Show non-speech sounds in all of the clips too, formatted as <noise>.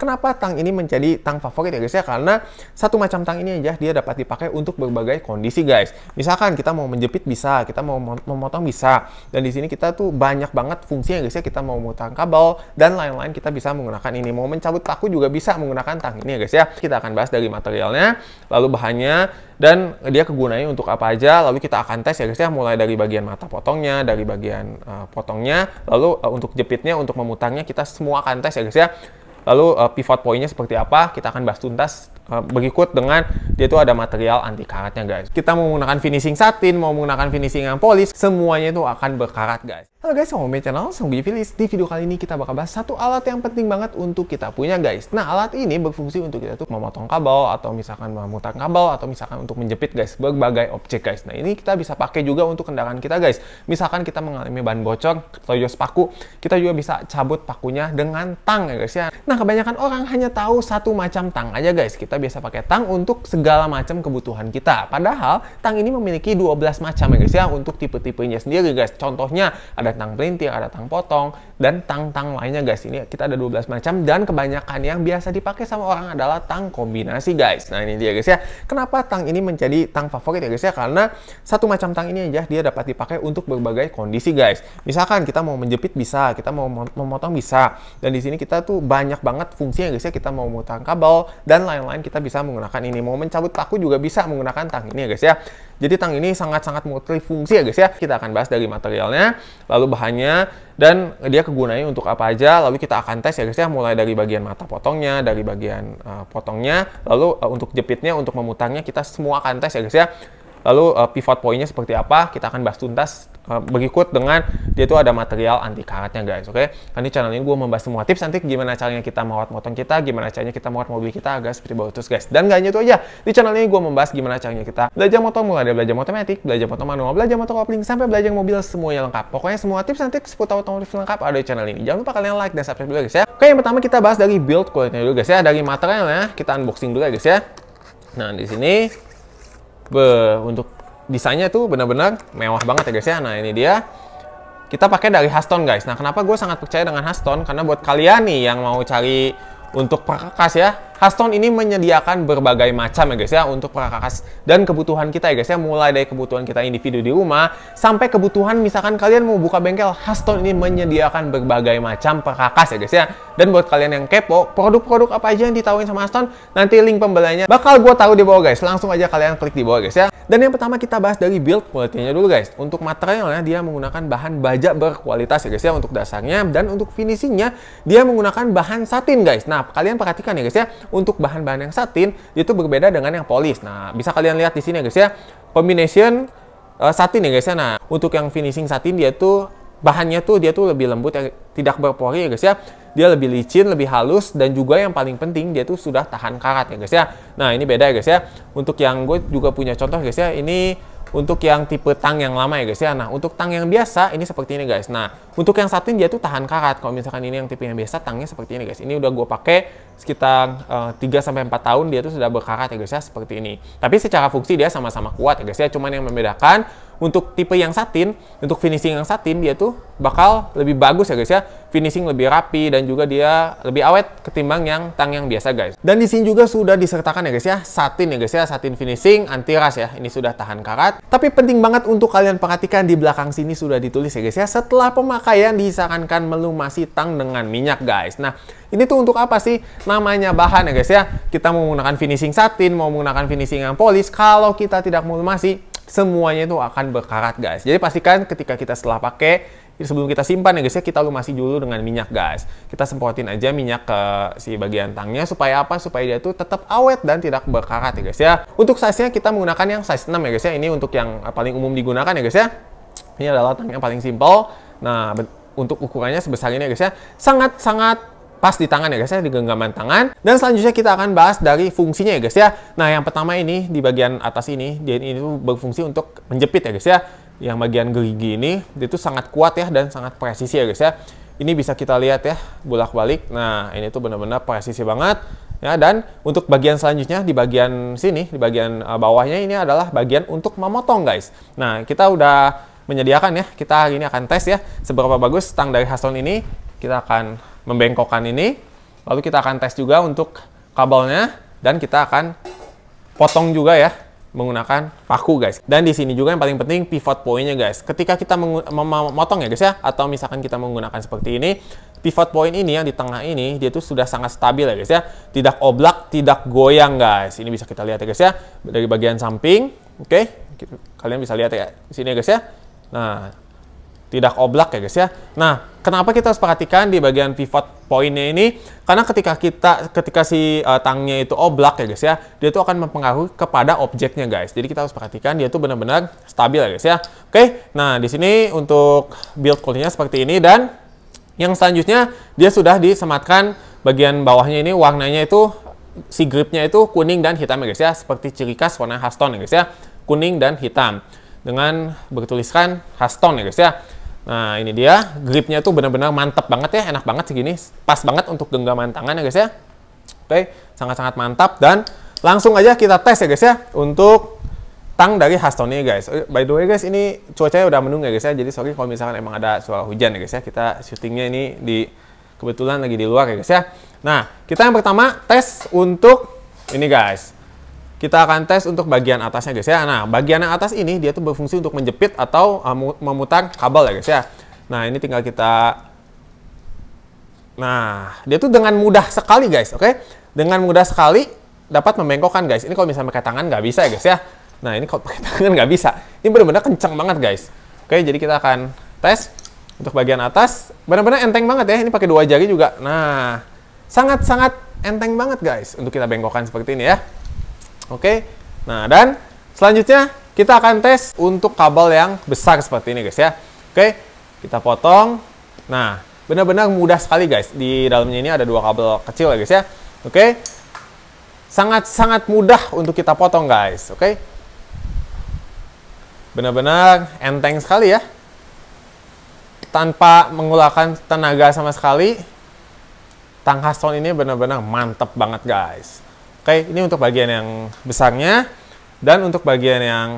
Kenapa tang ini menjadi tang favorit ya guys ya? Karena satu macam tang ini aja dia dapat dipakai untuk berbagai kondisi guys. Misalkan kita mau menjepit bisa, kita mau memotong bisa. Dan di sini kita tuh banyak banget fungsinya guys ya. Kita mau memotong kabel dan lain-lain kita bisa menggunakan ini. Mau mencabut paku juga bisa menggunakan tang ini ya guys ya. Kita akan bahas dari materialnya, lalu bahannya, dan dia kegunaannya untuk apa aja. Lalu kita akan tes ya guys ya. Mulai dari bagian mata potongnya, dari bagian uh, potongnya, lalu uh, untuk jepitnya, untuk memutangnya kita semua akan tes ya guys ya. Lalu uh, pivot point seperti apa? Kita akan bahas tuntas uh, berikut dengan dia itu ada material anti karatnya guys. Kita mau menggunakan finishing satin, mau menggunakan finishing yang polis, semuanya itu akan berkarat guys. Halo guys, selamat datang Channel, saya Filis. Di video kali ini kita bakal bahas satu alat yang penting banget untuk kita punya guys. Nah, alat ini berfungsi untuk kita tuh memotong kabel, atau misalkan memutar kabel, atau misalkan untuk menjepit guys, berbagai objek guys. Nah, ini kita bisa pakai juga untuk kendaraan kita guys. Misalkan kita mengalami ban bocor, atau jos paku, kita juga bisa cabut pakunya dengan tang ya guys ya. Nah, kebanyakan orang hanya tahu satu macam tang aja guys. Kita biasa pakai tang untuk segala macam kebutuhan kita. Padahal, tang ini memiliki 12 macam ya guys ya, untuk tipe-tipenya sendiri guys. Contohnya, ada ada tang pelintir, ada tang potong, dan tang-tang lainnya guys. Ini kita ada 12 macam dan kebanyakan yang biasa dipakai sama orang adalah tang kombinasi guys. Nah ini dia guys ya. Kenapa tang ini menjadi tang favorit ya guys ya? Karena satu macam tang ini aja dia dapat dipakai untuk berbagai kondisi guys. Misalkan kita mau menjepit bisa, kita mau memotong bisa. Dan di sini kita tuh banyak banget fungsinya guys ya. Kita mau memotong kabel dan lain-lain kita bisa menggunakan ini. Mau mencabut paku juga bisa menggunakan tang ini ya guys ya. Jadi tang ini sangat-sangat multifungsi ya guys ya. Kita akan bahas dari materialnya, lalu lalu bahannya dan dia kegunaannya untuk apa aja lalu kita akan tes ya guys ya mulai dari bagian mata potongnya dari bagian uh, potongnya lalu uh, untuk jepitnya untuk memutarnya kita semua akan tes ya guys ya Lalu uh, pivot pointnya seperti apa? Kita akan bahas tuntas uh, berikut dengan dia itu ada material anti karatnya guys, oke? Okay? Nanti channel ini gue membahas semua tips nanti gimana caranya kita merawat motor kita, gimana caranya kita merawat mobil kita agar seperti baru terus guys. Dan gak hanya itu aja, di channel ini gue membahas gimana caranya kita belajar motor mulai dari belajar motor metik, belajar motor manual, belajar motor kopling sampai belajar mobil semuanya lengkap. Pokoknya semua tips nanti seputar otomotif lengkap ada di channel ini. Jangan lupa kalian like dan subscribe dulu guys ya. Oke, yang pertama kita bahas dari build quality dulu guys ya, dari materialnya kita unboxing dulu ya, guys ya. Nah, di sini Be, untuk desainnya tuh benar-benar mewah banget ya guys ya. Nah ini dia. Kita pakai dari Haston guys. Nah kenapa gue sangat percaya dengan Haston? Karena buat kalian nih yang mau cari untuk perkakas ya Haston ini menyediakan berbagai macam ya guys ya untuk perkakas dan kebutuhan kita ya guys ya mulai dari kebutuhan kita individu di rumah sampai kebutuhan misalkan kalian mau buka bengkel Haston ini menyediakan berbagai macam perkakas ya guys ya dan buat kalian yang kepo produk-produk apa aja yang ditawarin sama Haston nanti link pembeliannya bakal gue tahu di bawah guys langsung aja kalian klik di bawah guys ya dan yang pertama kita bahas dari build quality-nya dulu guys untuk materialnya dia menggunakan bahan baja berkualitas ya guys ya untuk dasarnya dan untuk finishingnya dia menggunakan bahan satin guys nah kalian perhatikan ya guys ya untuk bahan-bahan yang satin itu berbeda dengan yang polis. Nah, bisa kalian lihat di sini ya guys ya. Combination uh, satin ya guys ya. Nah, untuk yang finishing satin dia tuh bahannya tuh dia tuh lebih lembut ya, tidak berpori ya guys ya. Dia lebih licin, lebih halus dan juga yang paling penting dia tuh sudah tahan karat ya guys ya. Nah, ini beda ya guys ya. Untuk yang gue juga punya contoh guys ya. Ini untuk yang tipe tang yang lama ya guys ya. Nah, untuk tang yang biasa ini seperti ini guys. Nah, untuk yang satu ini dia tuh tahan karat. Kalau misalkan ini yang tipe yang biasa tangnya seperti ini guys. Ini udah gue pakai sekitar uh, eh, 3 sampai empat tahun dia tuh sudah berkarat ya guys ya seperti ini. Tapi secara fungsi dia sama-sama kuat ya guys ya. Cuman yang membedakan untuk tipe yang satin, untuk finishing yang satin dia tuh bakal lebih bagus ya guys ya. Finishing lebih rapi dan juga dia lebih awet ketimbang yang tang yang biasa guys. Dan di sini juga sudah disertakan ya guys ya, satin ya guys ya, satin finishing anti ras ya. Ini sudah tahan karat. Tapi penting banget untuk kalian perhatikan di belakang sini sudah ditulis ya guys ya, setelah pemakaian disarankan melumasi tang dengan minyak guys. Nah, ini tuh untuk apa sih namanya bahan ya guys ya? Kita mau menggunakan finishing satin, mau menggunakan finishing yang polis, kalau kita tidak melumasi semuanya itu akan berkarat guys. Jadi pastikan ketika kita setelah pakai, sebelum kita simpan ya guys ya, kita lumasi dulu dengan minyak guys. Kita semprotin aja minyak ke si bagian tangnya supaya apa? Supaya dia tuh tetap awet dan tidak berkarat ya guys ya. Untuk size-nya kita menggunakan yang size 6 ya guys ya. Ini untuk yang eh, paling umum digunakan ya guys ya. Ini adalah tang yang paling simple. Nah, untuk ukurannya sebesar ini ya guys ya. Sangat-sangat pas di tangan ya guys ya, di genggaman tangan. Dan selanjutnya kita akan bahas dari fungsinya ya guys ya. Nah yang pertama ini di bagian atas ini, dia ini tuh berfungsi untuk menjepit ya guys ya. Yang bagian gerigi ini, dia itu sangat kuat ya dan sangat presisi ya guys ya. Ini bisa kita lihat ya, bolak-balik. Nah ini tuh benar-benar presisi banget. Ya, dan untuk bagian selanjutnya di bagian sini, di bagian eh, bawahnya ini adalah bagian untuk memotong guys. Nah, kita udah menyediakan ya. Kita hari ini akan tes ya seberapa bagus tang dari haston ini. Kita akan membengkokkan ini. Lalu kita akan tes juga untuk kabelnya dan kita akan potong juga ya menggunakan paku guys. Dan di sini juga yang paling penting pivot point guys. Ketika kita memotong ya guys ya atau misalkan kita menggunakan seperti ini, pivot point ini yang di tengah ini dia tuh sudah sangat stabil ya guys ya. Tidak oblak, tidak goyang guys. Ini bisa kita lihat ya guys ya dari bagian samping. Oke, okay? kalian bisa lihat ya di sini ya guys ya. Nah, tidak oblak ya guys ya. Nah, kenapa kita harus perhatikan di bagian pivot pointnya ini? Karena ketika kita ketika si uh, tangnya itu oblak ya guys ya, dia itu akan mempengaruhi kepada objeknya guys. Jadi kita harus perhatikan dia itu benar-benar stabil ya guys ya. Oke. Nah, di sini untuk build quality-nya seperti ini dan yang selanjutnya dia sudah disematkan bagian bawahnya ini warnanya itu si gripnya itu kuning dan hitam ya guys ya, seperti ciri khas warna Haston ya guys ya. Kuning dan hitam dengan bertuliskan Haston ya guys ya. Nah ini dia, gripnya tuh benar-benar mantap banget ya, enak banget segini. Pas banget untuk genggaman tangan ya guys ya. Oke, sangat-sangat mantap dan langsung aja kita tes ya guys ya untuk tang dari Hastoni guys. Eh, by the way guys, ini cuacanya udah mendung ya guys ya, jadi sorry kalau misalkan emang ada suara hujan ya guys ya. Kita syutingnya ini di kebetulan lagi di luar ya guys ya. Nah, kita yang pertama tes untuk ini guys. Kita akan tes untuk bagian atasnya guys ya. Nah, bagian yang atas ini dia tuh berfungsi untuk menjepit atau ah, memutar kabel ya guys ya. Nah, ini tinggal kita Nah, dia tuh dengan mudah sekali guys, oke? Okay? Dengan mudah sekali dapat membengkokkan guys. Ini kalau misalnya pakai tangan nggak bisa ya guys ya. Nah, ini kalau <laughs> pakai tangan nggak bisa. Ini benar-benar kencang banget guys. Oke, okay, jadi kita akan tes untuk bagian atas. Benar-benar enteng banget ya. Ini pakai dua jari juga. Nah, sangat-sangat enteng banget guys untuk kita bengkokkan seperti ini ya. Oke. Okay? Nah, dan selanjutnya kita akan tes untuk kabel yang besar seperti ini guys ya. Oke, okay? kita potong. Nah, benar-benar mudah sekali guys. Di dalamnya ini ada dua kabel kecil ya guys ya. Oke. Okay? Sangat-sangat mudah untuk kita potong guys. Oke. Okay? Benar-benar enteng sekali ya. Tanpa menggunakan tenaga sama sekali. Tang Haston ini benar-benar mantep banget guys. Oke, ini untuk bagian yang besarnya. Dan untuk bagian yang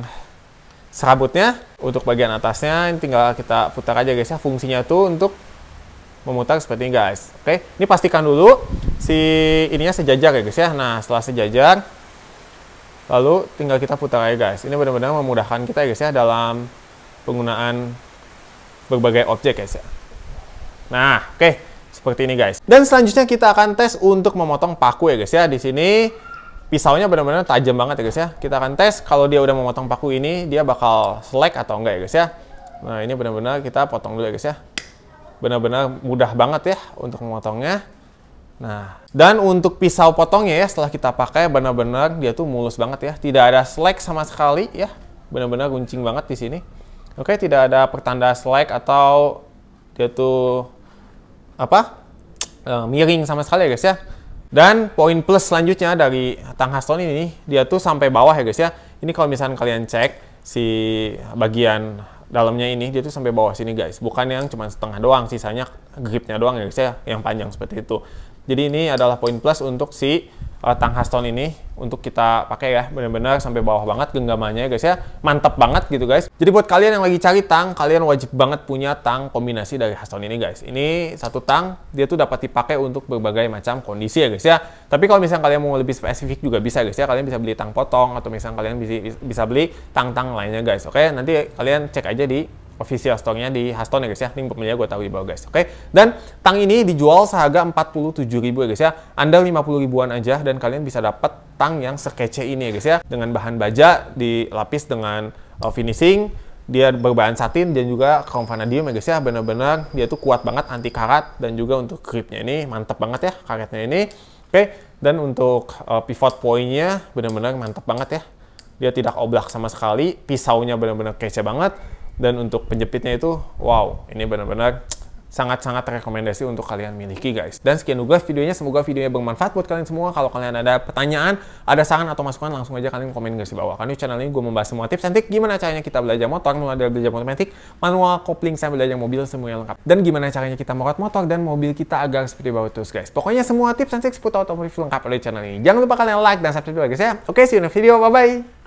serabutnya, untuk bagian atasnya, ini tinggal kita putar aja guys ya. Fungsinya tuh untuk memutar seperti ini guys. Oke, ini pastikan dulu si ininya sejajar ya guys ya. Nah, setelah sejajar, lalu tinggal kita putar aja guys. Ini benar-benar memudahkan kita ya guys ya dalam penggunaan berbagai objek guys ya. Nah, oke. Okay. Seperti ini guys. Dan selanjutnya kita akan tes untuk memotong paku ya guys ya. Di sini pisaunya benar-benar tajam banget ya guys ya. Kita akan tes kalau dia udah memotong paku ini dia bakal selek atau enggak ya guys ya. Nah ini benar-benar kita potong dulu ya guys ya. Benar-benar mudah banget ya untuk memotongnya. Nah, dan untuk pisau potongnya ya setelah kita pakai benar-benar dia tuh mulus banget ya. Tidak ada slack sama sekali ya. Benar-benar kuncing banget di sini. Oke, tidak ada pertanda slack atau dia tuh apa uh, miring sama sekali ya guys ya. Dan poin plus selanjutnya dari Tang Haston ini, dia tuh sampai bawah ya guys ya. Ini kalau misalnya kalian cek si bagian dalamnya ini, dia tuh sampai bawah sini guys. Bukan yang cuma setengah doang, sisanya gripnya doang ya guys ya, yang panjang seperti itu. Jadi ini adalah poin plus untuk si uh, eh, haston ini untuk kita pakai ya. Benar-benar sampai bawah banget genggamannya guys ya. Mantap banget gitu guys. Jadi buat kalian yang lagi cari tang, kalian wajib banget punya tang kombinasi dari haston ini guys. Ini satu tang, dia tuh dapat dipakai untuk berbagai macam kondisi ya guys ya. Tapi kalau misalnya kalian mau lebih spesifik juga bisa guys ya. Kalian bisa beli tang potong atau misalnya kalian bisa, bisa beli tang-tang lainnya guys. Oke, nanti kalian cek aja di official store-nya di Haston ya guys ya. Link pembeliannya gue tahu di bawah guys. Oke. Dan tang ini dijual seharga 47.000 ya guys ya. Anda 50 ribuan aja dan kalian bisa dapat tang yang sekece ini ya guys ya. Dengan bahan baja dilapis dengan uh, finishing dia berbahan satin dan juga chrome vanadium ya guys ya benar-benar dia tuh kuat banget anti karat dan juga untuk gripnya ini mantep banget ya karetnya ini oke dan untuk uh, pivot pointnya benar-benar mantep banget ya dia tidak oblak sama sekali pisaunya benar-benar kece banget dan untuk penjepitnya itu wow ini benar-benar sangat-sangat rekomendasi untuk kalian miliki guys. Dan sekian juga videonya, semoga videonya bermanfaat buat kalian semua. Kalau kalian ada pertanyaan, ada saran atau masukan, langsung aja kalian komen guys di bawah. Karena di channel ini gue membahas semua tips cantik, gimana caranya kita belajar motor, mulai dari belajar otomatis, manual, kopling, sampai belajar mobil, semuanya lengkap. Dan gimana caranya kita merawat motor dan mobil kita agar seperti bawah terus guys. Pokoknya semua tips cantik seputar otomotif lengkap oleh channel ini. Jangan lupa kalian like dan subscribe guys ya. Oke, see you next video, bye-bye.